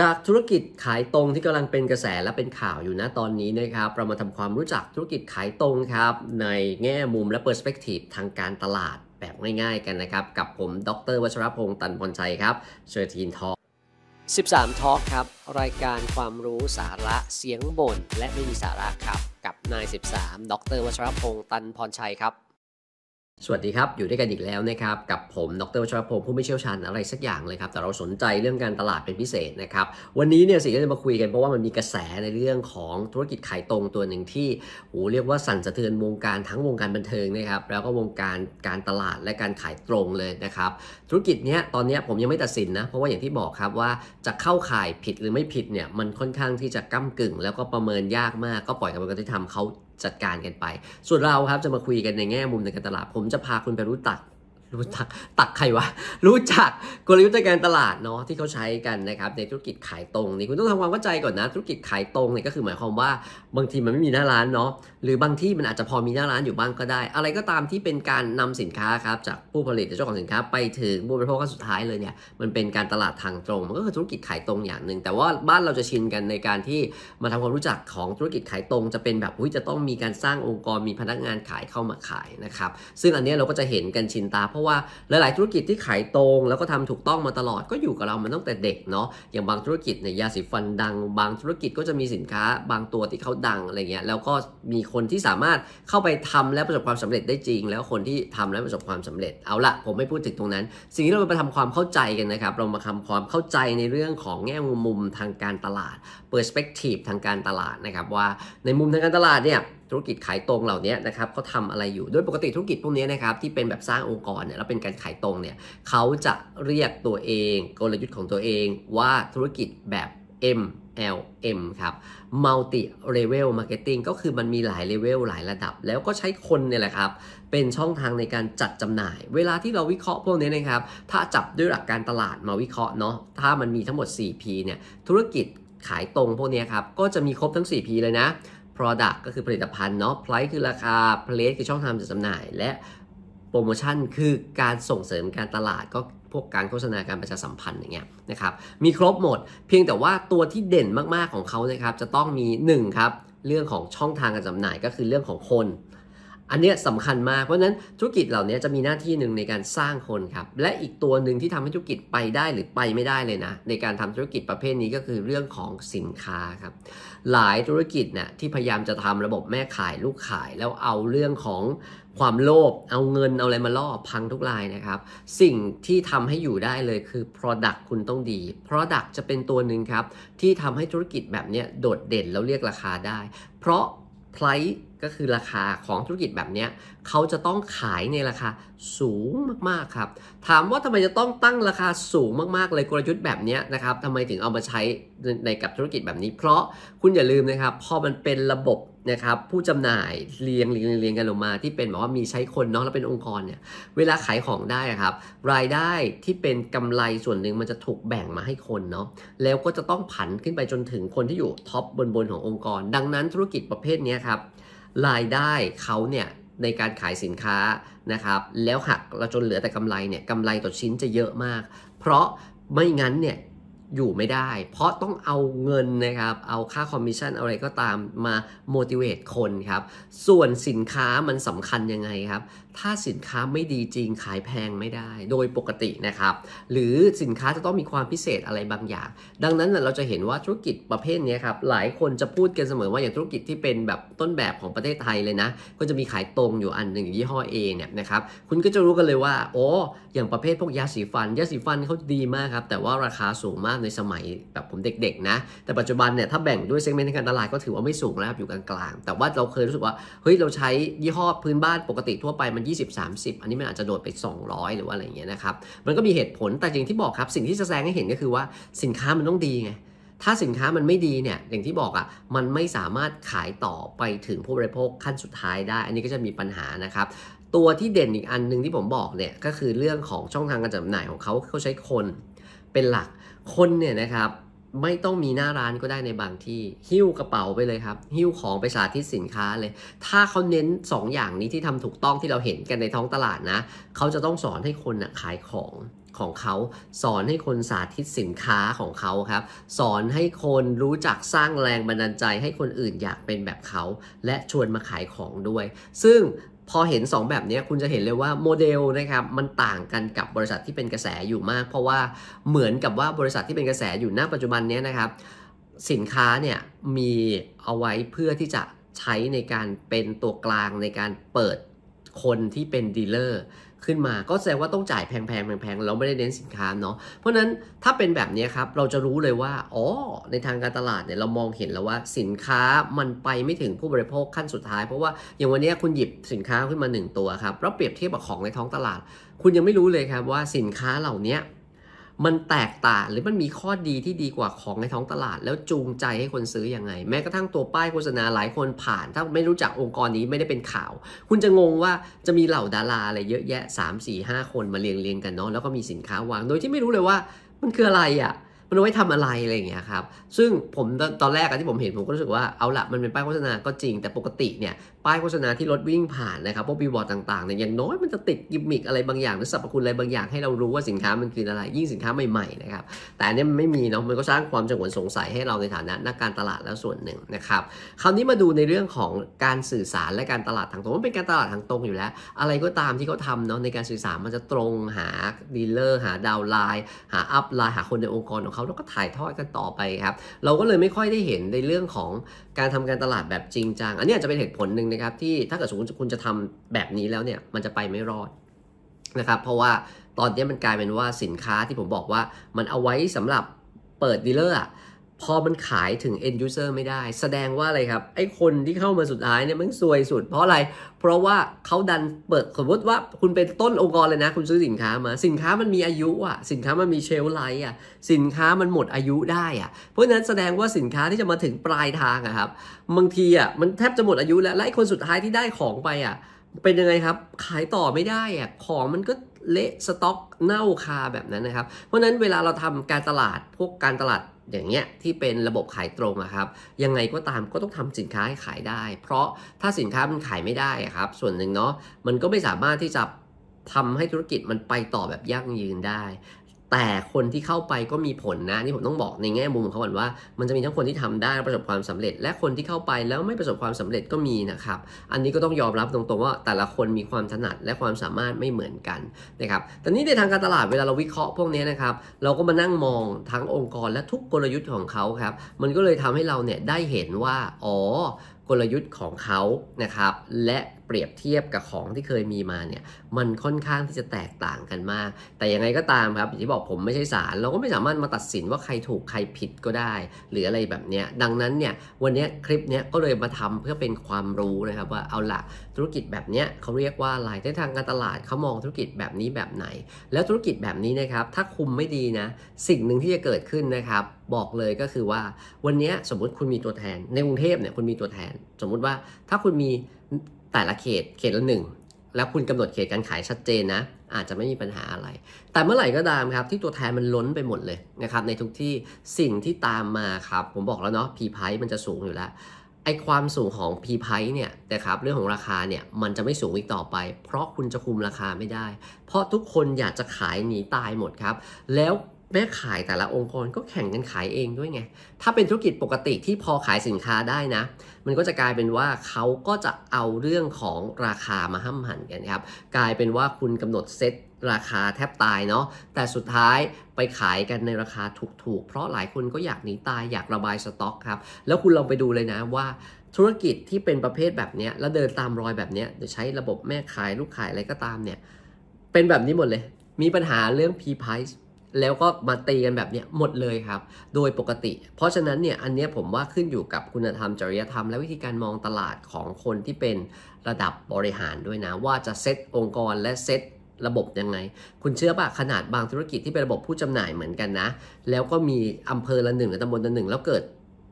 จากธุรกิจขายตรงที่กำลังเป็นกระแสและเป็นข่าวอยู่นะตอนนี้นะครับเรามาทำความรู้จักธุรกิจขายตรงครับในแง่มุมและเปอร์สเปกทีฟทางการตลาดแบบง่ายๆ กันนะครับกับผมดรวัชรพงศ์ตันพรชัยครับเชิญทีนทอล์ก13ทอล์กครับรายการความรู้สาระเสียงบ่นและไม่มีสาระครับ กับนาย 13 ดรวัชรพงศ์ตันพรชัยครับสวัสดีครับ อยู่ด้วยกันอีกแล้วนะครับ กับผมดรวชรพงศ์ผู้ไม่เชี่ยวชาญอะไรสักอย่างเลยครับแต่เราสนใจเรื่องการตลาดเป็นพิเศษนะครับวันนี้เนี่ยสิ่งที่จะมาคุยกัน เพราะว่ามันมีกระแสในเรื่องของธุรกิจขายตรงตัวหนึ่งที่โหเรียกว่าสั่นสะเทือนวงการทั้งวงการบันเทิงนะครับแล้วก็วงการการตลาดและการขายตรงเลยนะครับธุรกิจเนี้ยตอนนี้ผมยังไม่ตัดสินนะเพราะว่าอย่างที่บอกครับว่าจะเข้าข่ายผิดหรือไม่ผิดเนี่ยมันค่อนข้างที่จะก้ากึ่งแล้วก็ประเมินยากมาก ก็ปล่อยกรรมการที่ทำเขาจัดการกันไป ส่วนเราครับจะมาคุยกันในแง่มุมในการตลาด ผมจะพาคุณไปรู้ตัก รู้จัก ตักใครวะ รู้จักกลยุทธ์การตลาดเนาะที่เขาใช้กันนะครับ ในธุรกิจขายตรง นี่คุณต้องทำความเข้าใจก่อนนะ ธุรกิจขายตรงเนี่ยก็คือหมายความว่าบางทีมันไม่มีหน้าร้านเนาะหรือบางที่มันอาจจะพอมีหน้าร้านอยู่บ้างก็ได้ อะไรก็ตามที่เป็นการนำสินค้าครับจากผู้ผลิตหรือเจ้าของสินค้าไปถึงผู้บริโภค้นสุดท้ายเลยเนี่ยมันเป็นการตลาดทางตรงมันก็คือธุรกิจขายตรงอย่างหนึ่ง แต่ว่าบ้านเราจะชินกันในการที่มาทำความรู้จักของธุรกิจขายตรง จะเป็นแบบอุ้ยจะต้องมีการสร้างองค์กรมีพนักงานขายเข้ามาขายนะครับซึ่งอันนี้เราก็จะเห็นกันชินตา เพราะว่าหลายๆ ธุรกิจที่ขายตรง แล้วก็ทำถูกต้องมาตลอดก็อยู่กับเรามันตั้งแต่เด็กเนาะอย่างบางธุรกิจในยยาสีฟันดัง บางธุรกิจก็จะมีสินค้า บางตัวที่เขาดังอะไรเงี้ยแล้วก็มีคคนที่สามารถเข้าไปทำและประสบความสำเร็จได้จริง แล้วคนที่ทำและประสบความสำเร็จ เอาละผมไม่พูดถึงตรงนั้น สิ่งที่เราไปทำความเข้าใจกันนะครับเรามาทำความเข้าใจในเรื่องของแง่มุมทางการตลาดเปอร์สเปกทีฟทางการตลาดนะครับว่าในมุมทางการตลาดเนี่ยธุรกิจขายตรงเหล่านี้นะครับเขาทำอะไรอยู่โดยปกติธุรกิจพวกนี้นะครับที่เป็นแบบสร้างองค์กรเนี่ยแล้วเป็นการขายตรงเนี่ยเขาจะเรียกตัวเองกลยุทธ์ของตัวเองว่าธุรกิจแบบ M MLM ครับ Multi Level Marketing ก็คือมันมีหลายเลเวลหลายระดับ แล้วก็ใช้คนเนี่ยแหละครับเป็นช่องทางในการจัดจำหน่าย เวลาที่เราวิเคราะห์พวกนี้นะครับ ถ้าจับด้วยหลักการตลาดมาวิเคราะห์เนาะถ้ามันมีทั้งหมด 4P เนี่ยธุรกิจขายตรงพวกนี้ครับ ก็จะมีครบทั้ง 4P เลยนะ Product ก็คือผลิตภัณฑ์เนาะ Price คือราคา Place คือช่องทางจัดจำหน่ายและโปรโมชั่นคือการส่งเสริมการตลาดก็พวกการโฆษณาการประชาสัมพันธ์อย่างเงี้ยนะครับมีครบหมด เพียงแต่ว่าตัวที่เด่นมากๆของเขานะครับจะต้องมี 1 ครับ เรื่องของช่องทางการจำหน่ายก็คือเรื่องของคน อันเนี้ยสำคัญมากเพราะนั้นธุรกิจเหล่านี้จะมีหน้าที่หนึ่งในการสร้างคนครับและอีกตัวหนึ่งที่ทำให้ธุรกิจไปได้หรือไปไม่ได้เลยนะในการทำธุรกิจประเภทนี้ก็คือเรื่องของสินค้าครับหลายธุรกิจเนะ่ยที่พยายามจะทำระบบแม่ขาย ลูกขายแล้วเอาเรื่องของความโลภเอาเงินเอาอะไรมาล่อพังทุกรายนะครับ สิ่งที่ทำให้อยู่ได้เลยคือ Product คุณต้องดี Product จะเป็นตัวหนึ่งครับ ที่ทำให้ธุรกิจแบบนี้โดดเด่นแล้วเรียกราคาได้ เพราะ price ก็คือราคาของธุรกิจแบบนี้เขาจะต้องขายในราคาสูงมากๆครับ ถามว่าทำไมจะต้องตั้งราคาสูงมากๆเลยกลยุทธ์แบบนี้นะครับทำไมถึงเอามาใช้ในกับธุรกิจแบบนี้เพราะคุณอย่าลืมนะครับพอมันเป็นระบบนะครับผู้จำหน่ายเรียงเรียงเรียงกันลงมา ที่เป็นแบบว่ามีใช้คนเนาะแล้วเป็นองค์กรเนี่ยเวลาขายของได้ครับ รายได้ที่เป็นกำไรส่วนหนึ่งมันจะถูกแบ่งมาให้คนเนาะแล้วก็จะต้องผันขึ้นไปจนถึงคนที่อยู่ท็อปบนบนขององค์กร ดังนั้นธุรกิจประเภทนี้ครับรายได้เขาเนี่ยในการขายสินค้านะครับ แล้วหักเราจนเหลือแต่กำไรเนี่ยกำไรต่อชิ้นจะเยอะมาก เพราะไม่งั้นเนี่ยอยู่ไม่ได้ เพราะต้องเอาเงินนะครับเอาค่าคอมมิชชั่นอะไรก็ตามมา motivate คนครับ ส่วนสินค้ามันสำคัญยังไงครับถ้าสินค้าไม่ดีจริงขายแพงไม่ได้โดยปกตินะครับ หรือสินค้าจะต้องมีความพิเศษอะไรบางอย่าง ดังนั้นเราจะเห็นว่าธุรกิจประเภทนี้ครับหลายคนจะพูดกันเสมอว่าอย่างธุรกิจที่เป็นแบบต้นแบบของประเทศไทยเลยนะก็จะมีขายตรงอยู่อันหนึ่งยี่ห้อ A เนี่ยนะครับคุณก็จะรู้กันเลยว่า โอ้อย่างประเภทพวกยาสีฟันยาสีฟันเขาดีมากครับแต่ว่าราคาสูงมากในสมัยแบบผมเด็กๆนะแต่ปัจจุบันเนี่ยถ้าแบ่งด้วยเซกเมนต์การตลาดก็ถือว่าไม่สูงแล้วครับอยู่กลางๆแต่ว่าเราเคยรู้สึกว่าเฮ้ยเราใช้ยี่ห้อพื้นบ้านปกติทั่วไปมัน20 30 อันนี้มันอาจจะโดดไป 200 หรือว่าอะไรเงี้ยนะครับ มันก็มีเหตุผลแต่จริงที่บอกครับ สิ่งที่จะแสดงให้เห็นก็คือว่าสินค้ามันต้องดีไงถ้าสินค้ามันไม่ดีเนี่ยอย่างที่บอกอะ่ะมันไม่สามารถขายต่อไปถึงผู้บริโภคขั้นสุดท้ายได้ อันนี้ก็จะมีปัญหานะครับ ตัวที่เด่นอีกอันหนึ่งที่ผมบอกเนี่ยก็คือเรื่องของช่องทางการจำหน่ายของเขาเขาใช้คน เป็นหลักคนเนี่ยนะครับไม่ต้องมีหน้าร้านก็ได้ในบางที่หิ้วกระเป๋าไปเลยครับ หิ้วของไปสาธิตสินค้าเลย ถ้าเขาเน้น2ออย่างนี้ที่ทำถูกต้องที่เราเห็นกันในท้องตลาดนะเขาจะต้องสอนให้คนะขายของของเขาสอนให้คนสาธิตสินค้าของเขาครับ สอนให้คนรู้จักสร้างแรงบันดาลใจ ให้คนอื่นอยากเป็นแบบเขาและชวนมาขายของด้วย ซึ่งพอเห็น2แบบนี้คุณจะเห็นเลยว่าโมเดลนะครับมันต่างกันกับบริษัทที่เป็นกระแสอยู่มาก เพราะว่าเหมือนกับว่าบริษัทที่เป็นกระแสอยู่ณปัจจุบันนี้นะครับ สินค้าเนี่ยมีเอาไว้เพื่อที่จะใช้ในการเป็นตัวกลางในการเปิดคนที่เป็นดีลเลอร์ขึ้นมาก็แสดงว่าต้องจ่ายแพงๆ แพงๆ เราไม่ได้เน้นสินค้าเนาะ เพราะนั้นถ้าเป็นแบบนี้ครับ เราจะรู้เลยว่าอ๋อในทางการตลาดเนี่ยเรามองเห็นแล้วว่าสินค้ามันไปไม่ถึงผู้บริโภคขั้นสุดท้าย เพราะว่าอย่างวันนี้คุณหยิบสินค้าขึ้นมา1ตัวครับแล้วเปรียบเทียบกับของในท้องตลาด คุณยังไม่รู้เลยครับว่าสินค้าเหล่านี้มันแตกต่างหรือมันมีข้อดีที่ดีกว่าของในท้องตลาด แล้วจูงใจให้คนซื้ออยังไง แม้กระทั่งตัวป้ายโฆษณาหลายคนผ่าน ถ้าไม่รู้จักองค์กรนี้ไม่ได้เป็นข่าว คุณจะงงว่าจะมีเหล่าดาราอะไรเยอะแยะ 3 4 5 คนมาเรียงเรียงกันเนาะแล้วก็มีสินค้าวาง โดยที่ไม่รู้เลยว่ามันคืออะไรอะ่ะมันไว้ทำอะไรอะไรอย่างเงี้ยครับ ซึ่งผมตอนแรกที่ผมเห็นผมก็รู้สึกว่าเอาละมันเป็นป้ายโฆษณาก็จริงแต่ปกติเนี่ยป้ายโฆษณาที่รถวิ่งผ่านนะครับพวกบีบอร์ดต่างๆเนี่ยอย่างน้อยมันจะติดกิมมิคอะไรบางอย่างหรือสรรพคุณอะไรบางอย่างให้เรารู้ว่าสินค้ามันคืออะไรยิ่งสินค้าใหม่ๆนะครับแต่อันนี้มันไม่มีเนาะมันก็สร้างความจังหวนสงสัยให้เราในฐานะนักการตลาดแล้วส่วนหนึ่งนะครับคราวนี้มาดูในเรื่องของการสื่อสารและการตลาดทางตรงมันเป็นการตลาดทางตรงอยู่แล้ว อะไรก็ตามที่เขาทำเนาะในการสื่อสารมันจะตรงหาดีลเลอร์หาดาวไลน์หาอัพไลน์หาคนในองค์กรของของเขาแล้วก็ถ่ายทอดกันต่อไปครับ เราก็เลยไม่ค่อยได้เห็นในเรื่องของการทำการตลาดแบบจริงจัง อันนี้อาจจะเป็นเหตุผลหนึ่งนะครับ ที่ถ้าเกิดสมมติคุณจะทำแบบนี้แล้วเนี่ย มันจะไปไม่รอดนะครับเพราะว่าตอนนี้มันกลายเป็นว่าสินค้าที่ผมบอกว่ามันเอาไว้สำหรับเปิดดีลเลอร์พอมันขายถึง end user ไม่ได้ แสดงว่าอะไรครับ ไอ้คนที่เข้ามาสุดท้ายเนี่ยมันซวยสุด เพราะอะไร เพราะว่าเขาดันเปิดสมมติว่าคุณเป็นต้นองค์กรเลยนะ คุณซื้อสินค้ามา สินค้ามันมีอายุอ่ะสินค้ามันมีเชลไลท์อ่ะสินค้ามันหมดอายุได้อ่ะเพราะนั้นแสดงว่าสินค้าที่จะมาถึงปลายทางอะครับ บางทีอ่ะมันแทบจะหมดอายุ แล้วและไอ้คนสุดท้ายที่ได้ของไปอ่ะเป็นยังไงครับ ขายต่อไม่ได้อ่ะของมันก็เละสต็อกเน่าคาแบบนั้นนะครับ เพราะนั้นเวลาเราทำการตลาด พวกการตลาดอย่างเงี้ยที่เป็นระบบขายตรงอะครับ ยังไงก็ตามก็ต้องทำสินค้าให้ขายได้ เพราะถ้าสินค้ามันขายไม่ได้ครับ ส่วนหนึ่งเนาะมันก็ไม่สามารถที่จะทำให้ธุรกิจมันไปต่อแบบยั่งยืนได้แต่คนที่เข้าไปก็มีผลนะนี่ผมต้องบอกในแง่มุมของเขาก่อนว่ามันจะมีทั้งคนที่ทำได้ประสบความสำเร็จ และคนที่เข้าไปแล้วไม่ประสบความสำเร็จก็มีนะครับอันนี้ก็ต้องยอมรับตรงๆว่า แต่ละคนมีความถนัดและความสามารถไม่เหมือนกันนะครับแต่นี้ในทางการตลาดเวลาเราวิเคราะห์พวกนี้นะครับเราก็มานั่งมองทั้งองค์กรและทุกกลยุทธ์ของเขาครับมันก็เลยทำให้เราเนี่ยได้เห็นว่าอ๋อกลยุทธ์ของเขานะครับและเปรียบเทียบกับของที่เคยมีมาเนี่ยมันค่อนข้างที่จะแตกต่างกันมาก แต่ยังไงก็ตามครับอย่างที่บอกผมไม่ใช่ศาลเราก็ไม่สามารถมาตัดสินว่าใครถูกใครผิดก็ได้ หรืออะไรแบบเนี้ยดังนั้นเนี่ยวันนี้คลิปเนี้ยก็เลยมาทำเพื่อเป็นความรู้นะครับ ว่าเอาละธุรกิจแบบเนี้ยเขาเรียกว่าอะไรในทางการตลาดเขามองธุรกิจแบบนี้แบบไหน แล้วธุรกิจแบบนี้นะครับถ้าคุมไม่ดีนะสิ่งหนึ่งที่จะเกิดขึ้นนะครับบอกเลยก็คือว่า วันนี้สมมติคุณมีตัวแทน ในกรุงเทพเนี่ยคุณมีตัวแทน สมมุติว่าถ้าคุณมีแต่ละเขต เขตละหนึ่ง แล้วคุณกำหนดเขตการขายชัดเจนนะ อาจจะไม่มีปัญหาอะไร แต่เมื่อไหร่ก็ตามครับ ที่ตัวแทนมันล้นไปหมดเลยนะครับ ในทุกที่สิ่งที่ตามมาครับ ผมบอกแล้วเนาะ P p r i c e มันจะสูงอยู่แล้ว ไอความสูงของ P p r i c e เนี่ยนะครับเรื่องของราคาเนี่ย มันจะไม่สูงอีกต่อไป เพราะคุณจะคุมราคาไม่ได้ เพราะทุกคนอยากจะขายหนีตายหมดครับ แล้วแม่ขายแต่ละองค์กรก็แข่งกันขายเองด้วยไง ถ้าเป็นธุรกิจปกติที่พอขายสินค้าได้นะ มันก็จะกลายเป็นว่าเขาก็จะเอาเรื่องของราคามาห้ำหั่นกันครับ กลายเป็นว่าคุณกำหนดเซ็ตราคาแทบตายเนาะ แต่สุดท้ายไปขายกันในราคาถูกๆ เพราะหลายคนก็อยากหนีตายอยากระบายสต็อกครับ แล้วคุณลองไปดูเลยนะว่า ธุรกิจที่เป็นประเภทแบบนี้แล้วเดินตามรอยแบบนี้โดยใช้ระบบแม่ขายลูกขายอะไรก็ตามเนี่ย เป็นแบบนี้หมดเลย มีปัญหาเรื่อง P price แล้วก็มาตีกันแบบนี้หมดเลยครับ โดยปกติ เพราะฉะนั้นเนี่ยอันนี้ผมว่าขึ้นอยู่กับคุณธรรม จริยธรรมและวิธีการมองตลาดของคนที่เป็นระดับบริหารด้วยนะ ว่าจะเซตองค์กรและเซตระบบยังไง คุณเชื่อป่ะขนาดบางธุรกิจที่เป็นระบบผู้จำหน่ายเหมือนกันนะ แล้วก็มีอำเภอละหนึ่งหรือตำบลละหนึ่งแล้วเกิด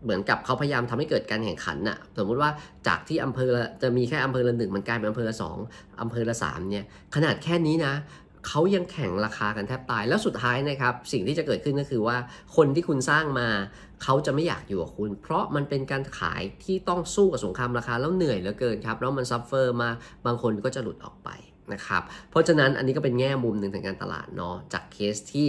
เหมือนกับเขาพยายามทำให้เกิดการแข่งขันน่ะสมมุติว่าจากที่อำเภอจะมีแค่อำเภอละหนึ่งมันกลายเป็นอำเภอละสองอำเภอละสามเนี่ย ขนาดแค่นี้นะเขายังแข่งราคากันแทบตายแล้วสุดท้ายนะครับ สิ่งที่จะเกิดขึ้นก็คือว่าคนที่คุณสร้างมา เขาจะไม่อยากอยู่กับคุณ เพราะมันเป็นการขายที่ต้องสู้กับสงครามราคา แล้วเหนื่อยเหลือเกินครับแล้วมันซัฟเฟอร์มา บางคนก็จะหลุดออกไปนะครับเพราะฉะนั้นอันนี้ก็เป็นแง่มุมหนึ่งทางการตลาดเนาะจากเคสที่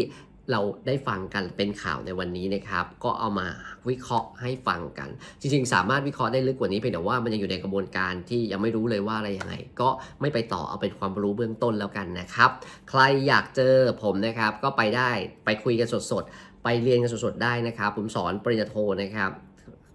เราได้ฟังกันเป็นข่าวในวันนี้นะครับ ก็เอามาวิเคราะห์ให้ฟังกัน จริงๆ สามารถวิเคราะห์ได้ลึกกว่านี้เพียงแต่ว่ามันยังอยู่ในกระบวนการที่ยังไม่รู้เลยว่าอะไรยังไงก็ไม่ไปต่อเอาเป็นความรู้เบื้องต้นแล้วกันนะครับ ใครอยากเจอผมนะครับ ก็ไปได้ไปคุยกันสดๆ ไปเรียนกันสดๆได้นะครับ ผมสอนปริญญาโทนะครับ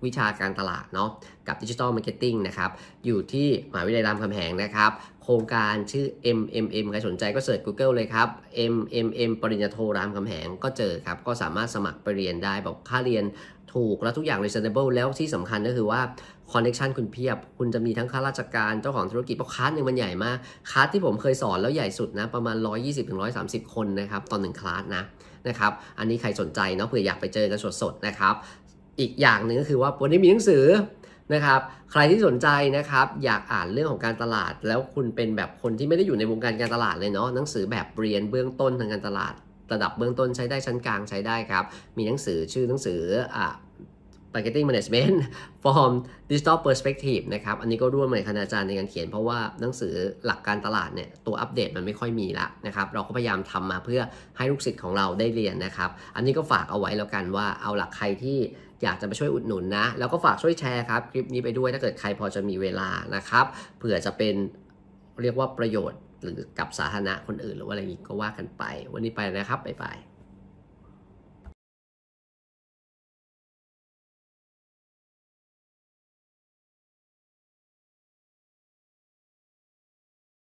วิชาการตลาดเนาะกับดิจิทัลมาร์เก็ตติ้งนะครับ อยู่ที่มหาวิทยาลัยรามคำแหงนะครับ โครงการชื่อ MMM ใครสนใจก็เสิร์ช Google เลยครับ MMM ปริญญาโทรามคำแหงก็เจอครับ ก็สามารถสมัครไปเรียนได้บอกค่าเรียนถูกและทุกอย่าง r เ a s o n เบิลแล้วที่สำคัญก็คือว่าคอนเนกชันคุณเพียบ คุณจะมีทั้งข้าราชการเจ้าของธุรกิจเพราะคัสหนึ่งมันใหญ่มากคัสที่ผมเคยสอนแล้วใหญ่สุดนะประมาณ 120-130 คนนะครับตอนหนึ่งคลาสนะนะครับอันนี้ใครสนใจเนาะเผื่ออยากไปเจอกันสดๆนะครับอีกอย่างหนึ่งก็คือว่าวันนี้มีหนังสือนะครับ ใครที่สนใจนะครับอยากอ่านเรื่องของการตลาด แล้วคุณเป็นแบบคนที่ไม่ได้อยู่ในวงการการตลาดเลยเนาะหนังสือแบบเรียนเบื้องต้นทางการตลาด ระดับเบื้องต้นใช้ได้ชั้นกลางใช้ได้ครับ มีหนังสือชื่อหนังสืออ่า Marketing Management from Digital Perspective นะครับอันนี้ก็ร่วมือนคณาจารย์ในการเขียนเพราะว่าหนังสือหลักการตลาดเนี่ยตัวอัปเดตมันไม่ค่อยมีละนะครับเราก็พยายามทำมาเพื่อให้ลูกศิษย์ของเราได้เรียนนะครับ อันนี้ก็ฝากเอาไว้แล้วกันว่า เอาหลักใครที่อยากจะมาช่วยอุดหนุนนะ แล้วก็ฝากช่วยแชร์ครับ คลิปนี้ไปด้วยถ้าเกิดใครพอจะมีเวลานะครับ เผื่อจะเป็นเรียกว่าประโยชน์หรือกับสาธารณะคนอื่นหรือว่าอะไรนี้ก็ว่ากันไป วันนี้ไปนะครับบ๊ายบาย